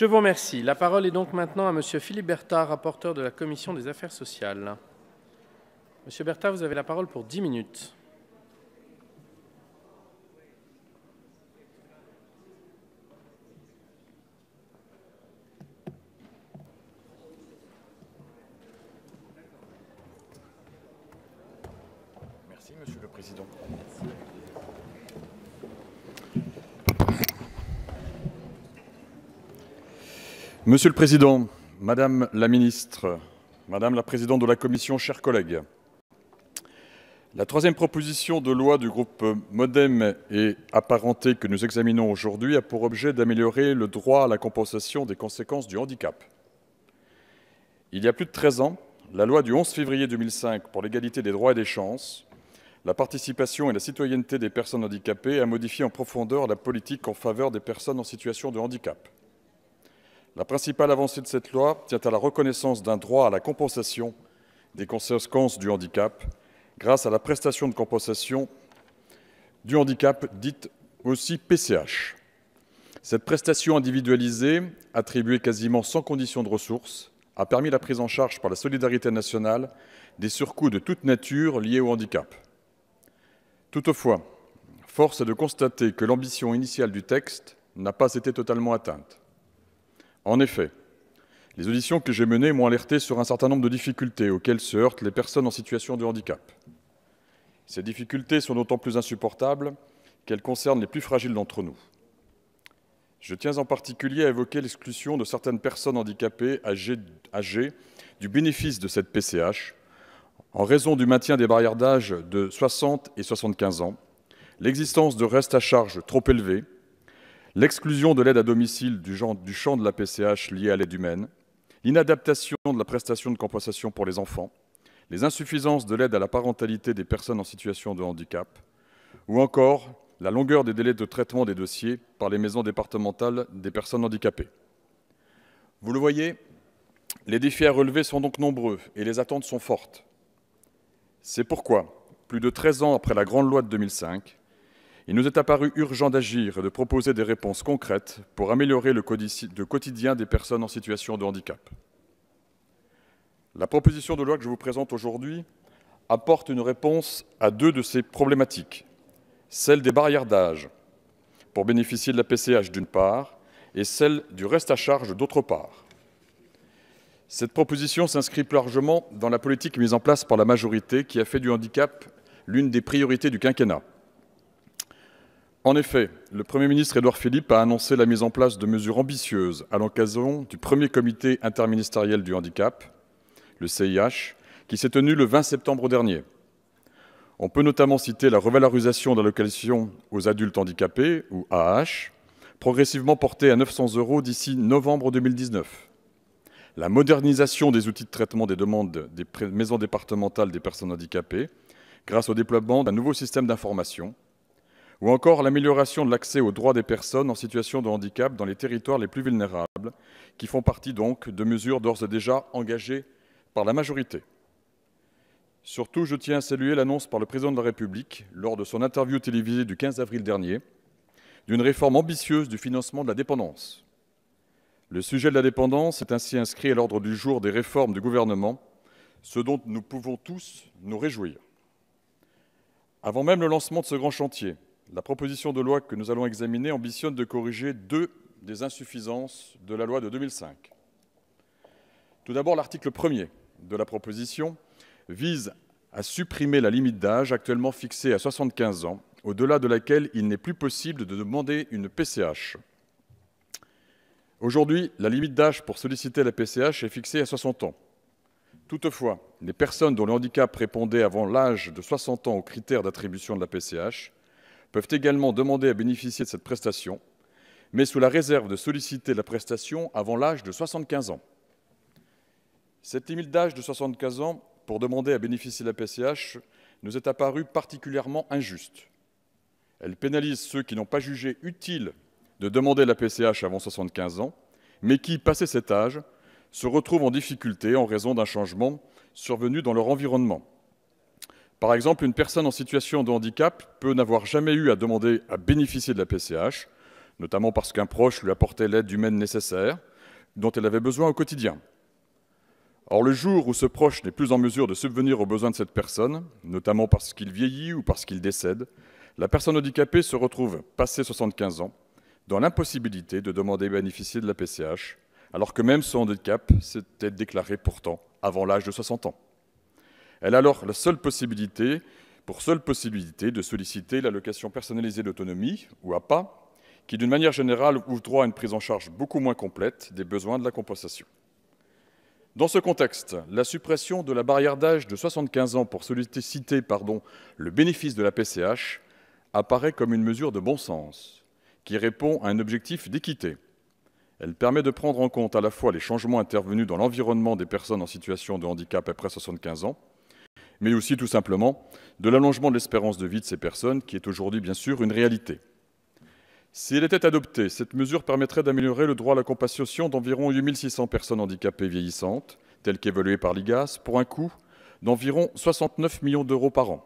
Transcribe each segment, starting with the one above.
Je vous remercie. La parole est donc maintenant à Monsieur Philippe Bertha, rapporteur de la Commission des affaires sociales. Monsieur Bertha, vous avez la parole pour dix minutes. Merci, Monsieur le Président. Monsieur le Président, Madame la Ministre, Madame la Présidente de la Commission, chers collègues, la troisième proposition de loi du groupe Modem et Apparenté que nous examinons aujourd'hui a pour objet d'améliorer le droit à la compensation des conséquences du handicap. Il y a plus de 13 ans, la loi du 11 février 2005 pour l'égalité des droits et des chances, la participation et la citoyenneté des personnes handicapées a modifié en profondeur la politique en faveur des personnes en situation de handicap. La principale avancée de cette loi tient à la reconnaissance d'un droit à la compensation des conséquences du handicap grâce à la prestation de compensation du handicap dite aussi PCH. Cette prestation individualisée, attribuée quasiment sans condition de ressources, a permis la prise en charge par la solidarité nationale des surcoûts de toute nature liés au handicap. Toutefois, force est de constater que l'ambition initiale du texte n'a pas été totalement atteinte. En effet, les auditions que j'ai menées m'ont alerté sur un certain nombre de difficultés auxquelles se heurtent les personnes en situation de handicap. Ces difficultés sont d'autant plus insupportables qu'elles concernent les plus fragiles d'entre nous. Je tiens en particulier à évoquer l'exclusion de certaines personnes handicapées âgées, du bénéfice de cette PCH en raison du maintien des barrières d'âge de 60 et 75 ans, l'existence de restes à charge trop élevés, l'exclusion de l'aide à domicile du, champ de la PCH liée à l'aide humaine, l'inadaptation de la prestation de compensation pour les enfants, les insuffisances de l'aide à la parentalité des personnes en situation de handicap, ou encore la longueur des délais de traitement des dossiers par les maisons départementales des personnes handicapées. Vous le voyez, les défis à relever sont donc nombreux et les attentes sont fortes. C'est pourquoi, plus de 13 ans après la grande loi de 2005, il nous est apparu urgent d'agir et de proposer des réponses concrètes pour améliorer le quotidien des personnes en situation de handicap. La proposition de loi que je vous présente aujourd'hui apporte une réponse à deux de ces problématiques, celle des barrières d'âge, pour bénéficier de la PCH d'une part, et celle du reste à charge d'autre part. Cette proposition s'inscrit largement dans la politique mise en place par la majorité qui a fait du handicap l'une des priorités du quinquennat. En effet, le Premier ministre Édouard Philippe a annoncé la mise en place de mesures ambitieuses à l'occasion du premier comité interministériel du handicap, le CIH, qui s'est tenu le 20 septembre dernier. On peut notamment citer la revalorisation de aux adultes handicapés, ou AH, progressivement portée à 900 euros d'ici novembre 2019. La modernisation des outils de traitement des demandes des maisons départementales des personnes handicapées, grâce au déploiement d'un nouveau système d'information, ou encore l'amélioration de l'accès aux droits des personnes en situation de handicap dans les territoires les plus vulnérables, qui font partie donc de mesures d'ores et déjà engagées par la majorité. Surtout, je tiens à saluer l'annonce par le Président de la République, lors de son interview télévisée du 15 avril dernier, d'une réforme ambitieuse du financement de la dépendance. Le sujet de la dépendance est ainsi inscrit à l'ordre du jour des réformes du gouvernement, ce dont nous pouvons tous nous réjouir. Avant même le lancement de ce grand chantier, la proposition de loi que nous allons examiner ambitionne de corriger deux des insuffisances de la loi de 2005. Tout d'abord, l'article 1er de la proposition vise à supprimer la limite d'âge actuellement fixée à 75 ans, au-delà de laquelle il n'est plus possible de demander une PCH. Aujourd'hui, la limite d'âge pour solliciter la PCH est fixée à 60 ans. Toutefois, les personnes dont le handicap répondait avant l'âge de 60 ans aux critères d'attribution de la PCH peuvent également demander à bénéficier de cette prestation, mais sous la réserve de solliciter la prestation avant l'âge de 75 ans. Cette limite d'âge de 75 ans pour demander à bénéficier de la PCH nous est apparue particulièrement injuste. Elle pénalise ceux qui n'ont pas jugé utile de demander la PCH avant 75 ans, mais qui, passé cet âge, se retrouvent en difficulté en raison d'un changement survenu dans leur environnement. Par exemple, une personne en situation de handicap peut n'avoir jamais eu à demander à bénéficier de la PCH, notamment parce qu'un proche lui apportait l'aide humaine nécessaire, dont elle avait besoin au quotidien. Or, le jour où ce proche n'est plus en mesure de subvenir aux besoins de cette personne, notamment parce qu'il vieillit ou parce qu'il décède, la personne handicapée se retrouve, passé 75 ans, dans l'impossibilité de demander à bénéficier de la PCH, alors que même son handicap s'était déclaré pourtant avant l'âge de 60 ans. Elle a alors la seule possibilité, pour seule possibilité, de solliciter l'allocation personnalisée d'autonomie, ou APA, qui d'une manière générale ouvre droit à une prise en charge beaucoup moins complète des besoins de la compensation. Dans ce contexte, la suppression de la barrière d'âge de 75 ans pour solliciter pardon, le bénéfice de la PCH apparaît comme une mesure de bon sens, qui répond à un objectif d'équité. Elle permet de prendre en compte à la fois les changements intervenus dans l'environnement des personnes en situation de handicap après 75 ans, mais aussi tout simplement de l'allongement de l'espérance de vie de ces personnes, qui est aujourd'hui bien sûr une réalité. Si elle était adoptée, cette mesure permettrait d'améliorer le droit à la compassion d'environ 8600 personnes handicapées vieillissantes, telles qu'évaluées par l'IGAS, pour un coût d'environ 69 millions d'euros par an.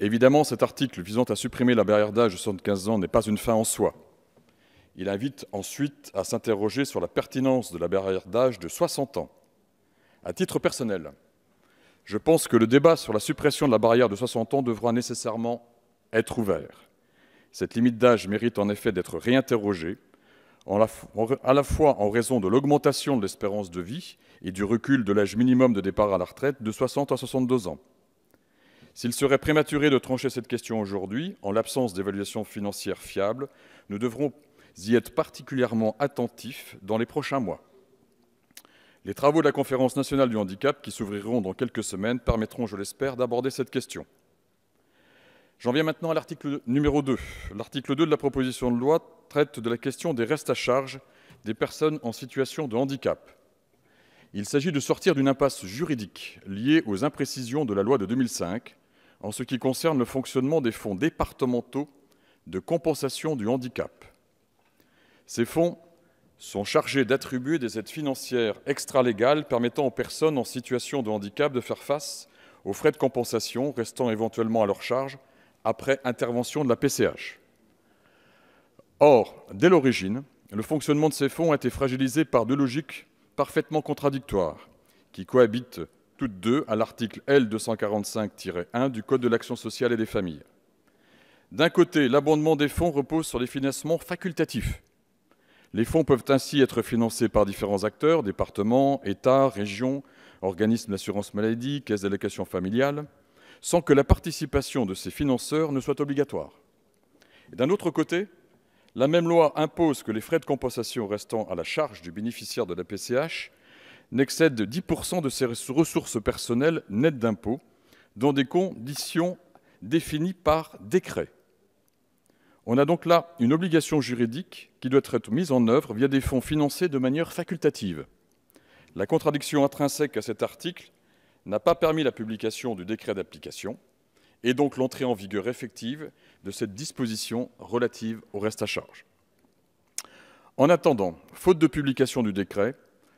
Évidemment, cet article visant à supprimer la barrière d'âge de 75 ans n'est pas une fin en soi. Il invite ensuite à s'interroger sur la pertinence de la barrière d'âge de 60 ans. À titre personnel, je pense que le débat sur la suppression de la barrière de 60 ans devra nécessairement être ouvert. Cette limite d'âge mérite en effet d'être réinterrogée, à la fois en raison de l'augmentation de l'espérance de vie et du recul de l'âge minimum de départ à la retraite de 60 à 62 ans. S'il serait prématuré de trancher cette question aujourd'hui, en l'absence d'évaluations financières fiables, nous devrons y être particulièrement attentifs dans les prochains mois. Les travaux de la Conférence nationale du handicap, qui s'ouvriront dans quelques semaines, permettront, je l'espère, d'aborder cette question. J'en viens maintenant à l'article numéro 2. L'article 2 de la proposition de loi traite de la question des restes à charge des personnes en situation de handicap. Il s'agit de sortir d'une impasse juridique liée aux imprécisions de la loi de 2005 en ce qui concerne le fonctionnement des fonds départementaux de compensation du handicap. Ces fonds sont chargés d'attribuer des aides financières extra-légales permettant aux personnes en situation de handicap de faire face aux frais de compensation restant éventuellement à leur charge après intervention de la PCH. Or, dès l'origine, le fonctionnement de ces fonds a été fragilisé par deux logiques parfaitement contradictoires, qui cohabitent toutes deux à l'article L245-1 du Code de l'action sociale et des familles. D'un côté, l'abondement des fonds repose sur des financements facultatifs, les fonds peuvent ainsi être financés par différents acteurs, départements, États, régions, organismes d'assurance maladie, caisses d'allocation familiale, sans que la participation de ces financeurs ne soit obligatoire. D'un autre côté, la même loi impose que les frais de compensation restant à la charge du bénéficiaire de la PCH n'excèdent 10% de ses ressources personnelles nettes d'impôts, dans des conditions définies par décret. On a donc là une obligation juridique qui doit être mise en œuvre via des fonds financés de manière facultative. La contradiction intrinsèque à cet article n'a pas permis la publication du décret d'application et donc l'entrée en vigueur effective de cette disposition relative au reste à charge. En attendant, faute de publication du décret,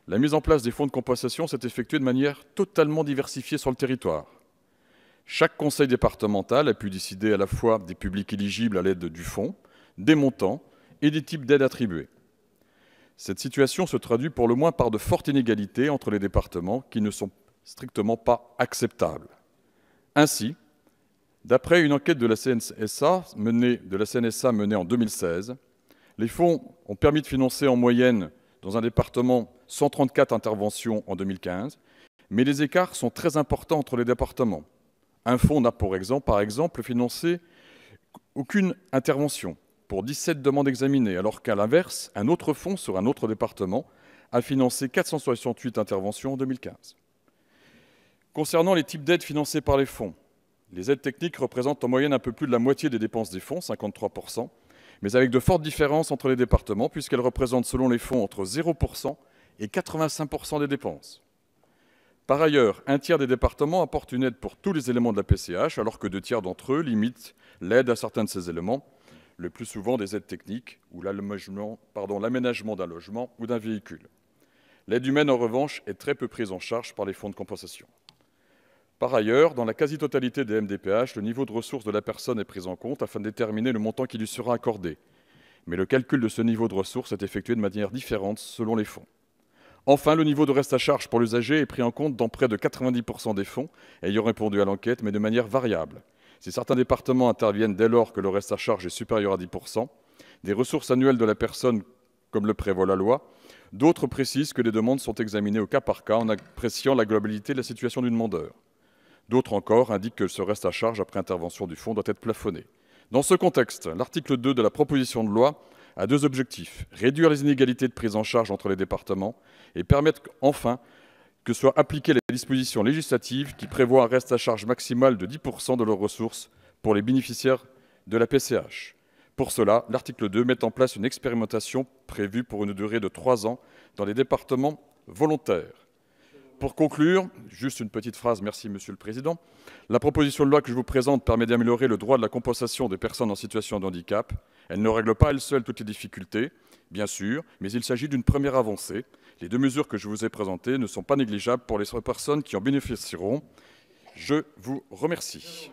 la mise en place des fonds de compensation s'est effectuée de manière totalement diversifiée sur le territoire. Chaque conseil départemental a pu décider à la fois des publics éligibles à l'aide du fonds, des montants et des types d'aides attribuées. Cette situation se traduit pour le moins par de fortes inégalités entre les départements qui ne sont strictement pas acceptables. Ainsi, d'après une enquête de la CNSA menée, de la CNSA menée en 2016, les fonds ont permis de financer en moyenne dans un département 134 interventions en 2015, mais les écarts sont très importants entre les départements. Un fonds n'a exemple, par exemple financé aucune intervention pour 17 demandes examinées, alors qu'à l'inverse, un autre fonds sur un autre département a financé 468 interventions en 2015. Concernant les types d'aides financées par les fonds, les aides techniques représentent en moyenne un peu plus de la moitié des dépenses des fonds, 53%, mais avec de fortes différences entre les départements, puisqu'elles représentent selon les fonds entre 0% et 85% des dépenses. Par ailleurs, un tiers des départements apporte une aide pour tous les éléments de la PCH, alors que deux tiers d'entre eux limitent l'aide à certains de ces éléments, le plus souvent des aides techniques ou l'aménagement d'un logement ou d'un véhicule. L'aide humaine, en revanche, est très peu prise en charge par les fonds de compensation. Par ailleurs, dans la quasi-totalité des MDPH, le niveau de ressources de la personne est pris en compte afin de déterminer le montant qui lui sera accordé. Mais le calcul de ce niveau de ressources est effectué de manière différente selon les fonds. Enfin, le niveau de reste à charge pour l'usager est pris en compte dans près de 90% des fonds ayant répondu à l'enquête, mais de manière variable. Si certains départements interviennent dès lors que le reste à charge est supérieur à 10%, des ressources annuelles de la personne, comme le prévoit la loi, d'autres précisent que les demandes sont examinées au cas par cas en appréciant la globalité de la situation du demandeur. D'autres encore indiquent que ce reste à charge après intervention du fonds doit être plafonné. Dans ce contexte, l'article 2 de la proposition de loi a deux objectifs. Réduire les inégalités de prise en charge entre les départements et permettre enfin que soient appliquées les dispositions législatives qui prévoient un reste à charge maximal de 10% de leurs ressources pour les bénéficiaires de la PCH. Pour cela, l'article 2 met en place une expérimentation prévue pour une durée de trois ans dans les départements volontaires. Pour conclure, juste une petite phrase, merci Monsieur le Président. La proposition de loi que je vous présente permet d'améliorer le droit de la compensation des personnes en situation de handicap. Elle ne règle pas elle seule toutes les difficultés, bien sûr, mais il s'agit d'une première avancée. Les deux mesures que je vous ai présentées ne sont pas négligeables pour les personnes qui en bénéficieront. Je vous remercie.